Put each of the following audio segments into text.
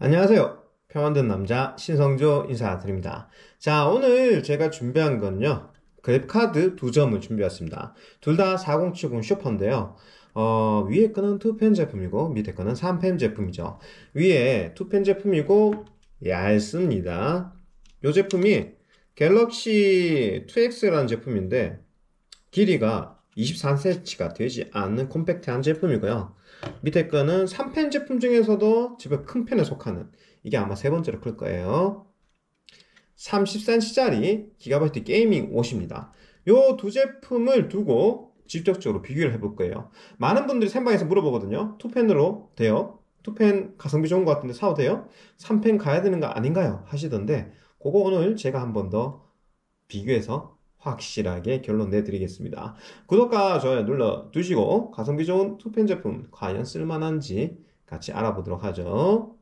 안녕하세요. 평안된 남자 신성조 인사드립니다. 자, 오늘 제가 준비한 건요. 그래카드두 점을 준비했습니다. 둘 다 4070 슈퍼인데요. 어, 위에 거는 2펜 제품이고 밑에 거는 3펜 제품이죠. 위에 2펜 제품이고 얇습니다. 이 제품이 갤럭시 2X라는 제품인데 길이가 2 3 c m 가 되지 않는 콤팩트한 제품이고요. 밑에 거는 3펜 제품 중에서도 제법 큰 펜에 속하는 이게 아마 세 번째로 클 거예요. 30cm짜리 기가바이트 게이밍 옷입니다. 요 두 제품을 두고 직접적으로 비교를 해볼 거예요. 많은 분들이 생방에서 물어보거든요. 2펜으로 돼요? 2펜 가성비 좋은 것 같은데 사도 돼요? 3펜 가야 되는 거 아닌가요? 하시던데 그거 오늘 제가 한 번 더 비교해서 확실하게 결론 내드리겠습니다. 구독과 좋아요 눌러 두시고 가성비 좋은 투펜 제품 과연 쓸만한지 같이 알아보도록 하죠.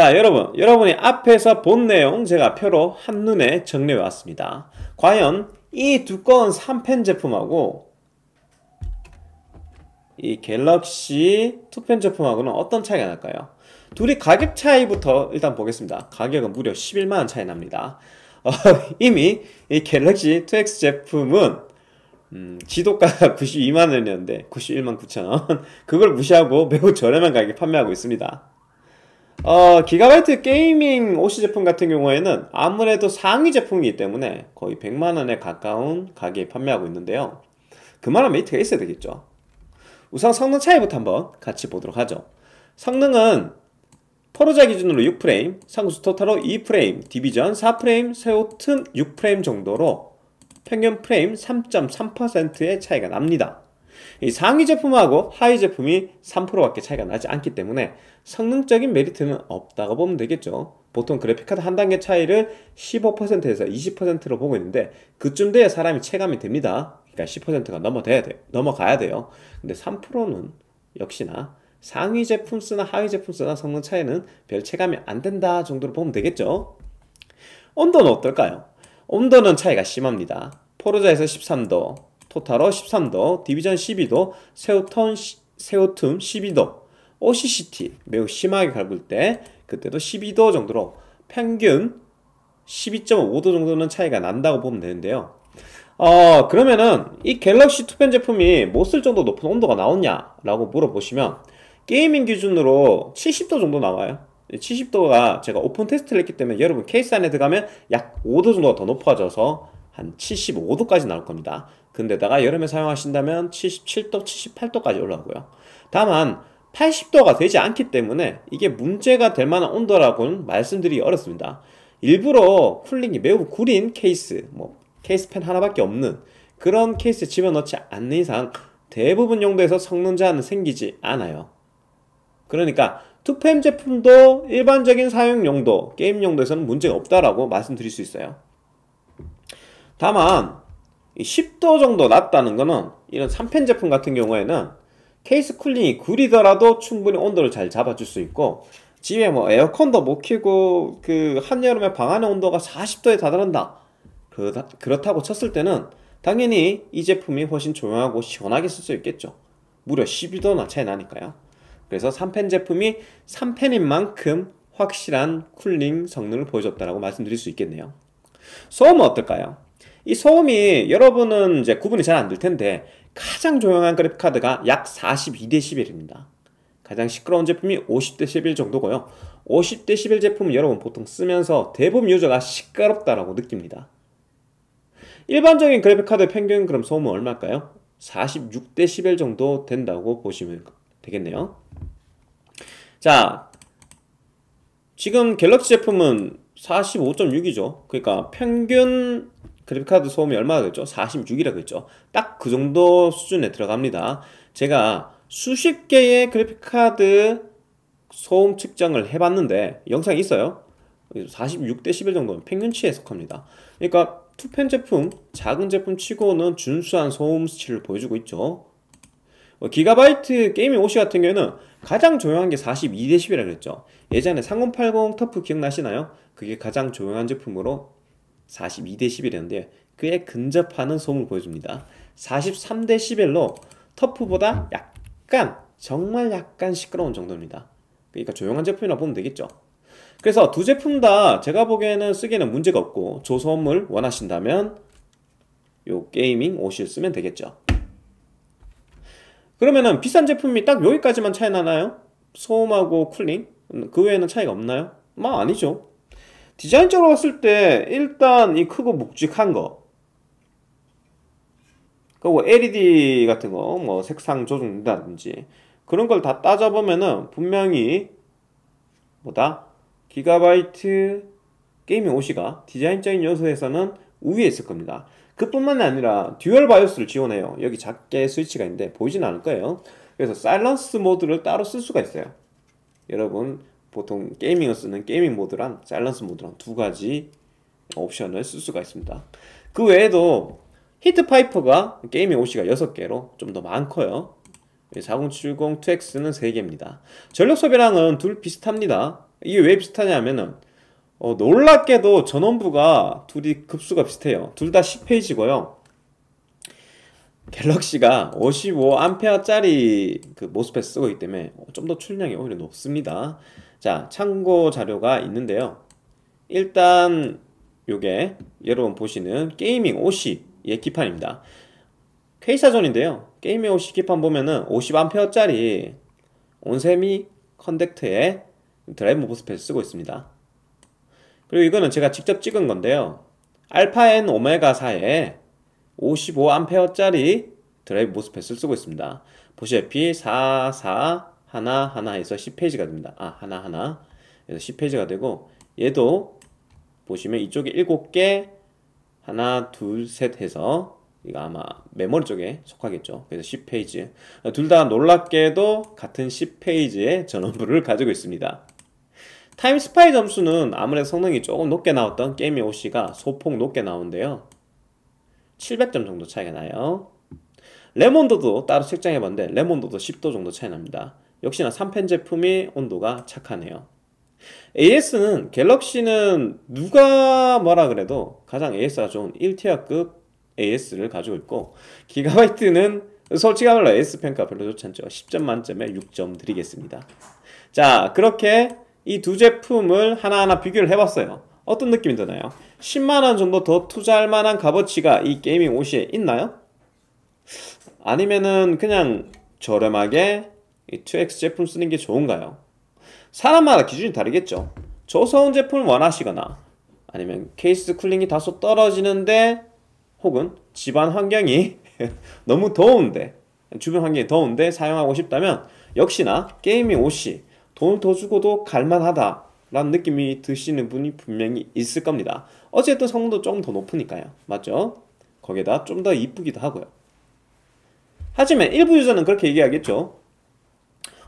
자 여러분 여러분이 앞에서 본 내용 제가 표로 한눈에 정리해 왔습니다 과연 이 두꺼운 3펜 제품하고 이 갤럭시 2펜 제품하고는 어떤 차이가 날까요? 둘이 가격 차이부터 일단 보겠습니다 가격은 무려 11만원 차이 납니다 어, 이미 이 갤럭시 2X 제품은 음, 지도가가 92만원이었는데 91만 9천원 그걸 무시하고 매우 저렴한 가격에 판매하고 있습니다 어, 기가바이트 게이밍 OC 제품 같은 경우에는 아무래도 상위 제품이기 때문에 거의 100만원에 가까운 가격에 판매하고 있는데요. 그만한 메리트가 있어야 되겠죠. 우선 성능 차이부터 한번 같이 보도록 하죠. 성능은 포르자 기준으로 6프레임, 상수 토탈로 2프레임, 디비전 4프레임, 세오 틈 6프레임 정도로 평균 프레임 3.3%의 차이가 납니다. 이 상위 제품하고 하위 제품이 3%밖에 차이가 나지 않기 때문에 성능적인 메리트는 없다고 보면 되겠죠. 보통 그래픽카드 한 단계 차이를 15%에서 20%로 보고 있는데 그쯤 돼야 사람이 체감이 됩니다. 그러니까 10%가 넘어가야 돼 넘어가야 돼요. 근데 3%는 역시나 상위 제품 쓰나 하위 제품 쓰나 성능 차이는 별 체감이 안 된다 정도로 보면 되겠죠. 온도는 어떨까요? 온도는 차이가 심합니다. 포르자에서 13도, 토탈어 13도, 디비전 12도, 세우턴 세오툼 12도, OCCT 매우 심하게 갈굴 때 그때도 12도 정도로 평균 12.5도 정도는 차이가 난다고 보면 되는데요. 어 그러면은 이 갤럭시 투펜 제품이 못쓸 뭐 정도 높은 온도가 나오냐 라고 물어보시면 게이밍 기준으로 70도 정도 나와요 70도가 제가 오픈 테스트를 했기 때문에 여러분 케이스 안에 들어가면 약 5도 정도가 더 높아져서 한 75도까지 나올 겁니다. 근데다가 여름에 사용하신다면 77도, 78도까지 올라오고요. 다만 80도가 되지 않기 때문에 이게 문제가 될 만한 온도라고는 말씀드리기 어렵습니다. 일부러 쿨링이 매우 구린 케이스, 뭐 케이스 팬 하나밖에 없는 그런 케이스에 집어넣지 않는 이상 대부분 용도에서 성능 제한은 생기지 않아요. 그러니까 2PM 제품도 일반적인 사용 용도, 게임 용도에서는 문제가 없다라고 말씀드릴 수 있어요. 다만 10도 정도 낮다는 거는 이런 3펜 제품 같은 경우에는 케이스 쿨링이 구리더라도 충분히 온도를 잘 잡아줄 수 있고 집에 뭐 에어컨도 못 켜고 그 한여름에 방 안의 온도가 40도에 다다른다 그렇다, 그렇다고 쳤을 때는 당연히 이 제품이 훨씬 조용하고 시원하게 쓸 수 있겠죠 무려 12도나 차이 나니까요 그래서 3펜 제품이 3펜인 만큼 확실한 쿨링 성능을 보여줬다라고 말씀드릴 수 있겠네요 소음은 어떨까요? 이 소음이 여러분은 이제 구분이 잘 안 될 텐데 가장 조용한 그래픽카드가 약 42dB입니다. 가장 시끄러운 제품이 50dB 정도고요. 50dB 제품은 여러분 보통 쓰면서 대부분 유저가 시끄럽다라고 느낍니다. 일반적인 그래픽카드 평균 그럼 소음은 얼마일까요? 46dB 정도 된다고 보시면 되겠네요. 자, 지금 갤럭시 제품은 45.6이죠. 그러니까 평균 그래픽카드 소음이 얼마나 됐죠? 46이라고 했죠? 딱 그 정도 수준에 들어갑니다. 제가 수십 개의 그래픽카드 소음 측정을 해봤는데 영상이 있어요. 46대 11 정도는 평균치에 속합니다. 그러니까 투펜 제품, 작은 제품 치고는 준수한 소음 수치를 보여주고 있죠. 어, 기가바이트 게이밍 OC 같은 경우에는 가장 조용한 게 42대 10이라고 그랬죠 예전에 3080 터프 기억나시나요? 그게 가장 조용한 제품으로 42대 11이었는데 그에 근접하는 소음을 보여줍니다. 43대 11로 터프보다 약간 정말 약간 시끄러운 정도입니다. 그러니까 조용한 제품이라 보면 되겠죠. 그래서 두 제품 다 제가 보기에는 쓰기에는 문제가 없고 조소음을 원하신다면 요 게이밍 옷을 쓰면 되겠죠. 그러면은 비싼 제품이 딱 여기까지만 차이 나나요? 소음하고 쿨링? 그 외에는 차이가 없나요? 뭐 아니죠. 디자인적으로 봤을 때 일단 이 크고 묵직한 거 그리고 LED 같은 거 뭐 색상 조정이라든지 그런 걸 다 따져보면은 분명히 뭐다? 기가바이트 게이밍 OC가 디자인적인 요소에서는 우위에 있을 겁니다 그뿐만 이 아니라 듀얼 바이오스를 지원해요 여기 작게 스위치가 있는데 보이진 않을 거예요 그래서 사일런스 모드를 따로 쓸 수가 있어요 여러분 보통 게이밍을 쓰는 게이밍 모드랑 밸런스 모드랑 두 가지 옵션을 쓸 수가 있습니다. 그 외에도 히트 파이프가 게이밍 OC가 6개로 좀 더 많고요. 4070 2X는 3개입니다. 전력 소비량은 둘 비슷합니다. 이게 왜 비슷하냐면은 어, 놀랍게도 전원부가 둘이 급수가 비슷해요. 둘 다 10페이지고요. 갤럭시가 55A짜리 그 모스펫 쓰고 있기 때문에 좀 더 출력이 오히려 높습니다. 자, 참고 자료가 있는데요. 일단 요게 여러분 보시는 게이밍 OC 예 기판입니다. 케이사전인데요. 게이밍 OC 기판 보면은 50A짜리 온세미 컨덱트의 드라이브 모스펫을 쓰고 있습니다. 그리고 이거는 제가 직접 찍은 건데요. 알파 N 오메가 4에 55A짜리 드라이브 모스펫을 쓰고 있습니다. 보시다시피 44 하나하나에서 10페이지가 됩니다. 아, 하나하나. 그래서 10페이지가 되고 얘도 보시면 이쪽에 7개 하나, 둘, 셋 해서 이거 아마 메모리 쪽에 속하겠죠. 그래서 10페이지. 둘 다 놀랍게도 같은 10페이지의 전원부를 가지고 있습니다. 타임 스파이 점수는 아무래도 성능이 조금 높게 나왔던 게임의 OC가 소폭 높게 나온데요. 700점 정도 차이가 나요. 레몬도도 따로 책정해봤는데 레몬도도 10도 정도 차이 납니다. 역시나 3펜 제품이 온도가 착하네요. AS는 갤럭시는 누가 뭐라 그래도 가장 AS가 좋은 1티어급 AS를 가지고 있고 기가바이트는 솔직히 말로 AS 평가 별로 좋지 않죠. 10점 만점에 6점 드리겠습니다. 자 그렇게 이 두 제품을 하나하나 비교를 해봤어요. 어떤 느낌이 드나요? 10만원 정도 더 투자할 만한 값어치가 이 게이밍 o 에 있나요? 아니면은 그냥 저렴하게 2X 제품 쓰는 게 좋은가요? 사람마다 기준이 다르겠죠. 저소음 제품을 원하시거나 아니면 케이스 쿨링이 다소 떨어지는데 혹은 집안 환경이 너무 더운데 주변 환경이 더운데 사용하고 싶다면 역시나 게이밍 옷이 돈을 더 주고도 갈만하다 라는 느낌이 드시는 분이 분명히 있을 겁니다 어쨌든 성능도 조금 더 높으니까요 맞죠? 거기에다 좀 더 이쁘기도 하고요 하지만 일부 유저는 그렇게 얘기하겠죠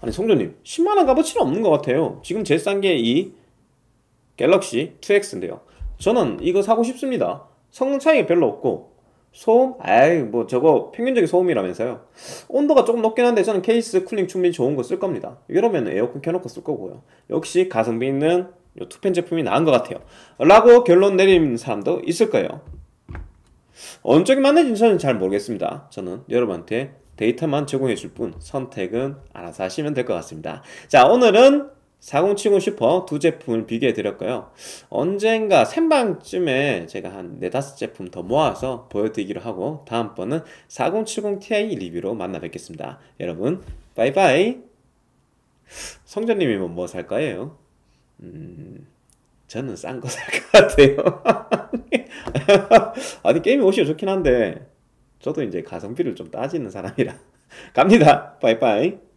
아니 성조님 10만원 값어치는 없는 것 같아요 지금 제일 싼 게 이 갤럭시 2X인데요 저는 이거 사고 싶습니다 성능 차이가 별로 없고 소음? 아이 뭐 저거 평균적인 소음이라면서요 온도가 조금 높긴 한데 저는 케이스 쿨링 충분히 좋은 거 쓸 겁니다 이러면 에어컨 켜놓고 쓸 거고요 역시 가성비 있는 요 투펜 제품이 나은 것 같아요 라고 결론 내리는 사람도 있을 거예요 언적이 맞는지 저는 잘 모르겠습니다 저는 여러분한테 데이터만 제공해 줄 뿐 선택은 알아서 하시면 될 것 같습니다. 자 오늘은 4070 슈퍼 두 제품을 비교해 드렸고요. 언젠가 생방쯤에 제가 한 네다섯 제품 더 모아서 보여드리기로 하고 다음번은 4070 Ti 리뷰로 만나 뵙겠습니다. 여러분 바이바이 성전님이 뭐살 뭐 거예요? 음... 저는 싼 거 살 것 같아요. 아니, 게임이 오시면 좋긴 한데, 저도 이제 가성비를 좀 따지는 사람이라 갑니다. 빠이빠이.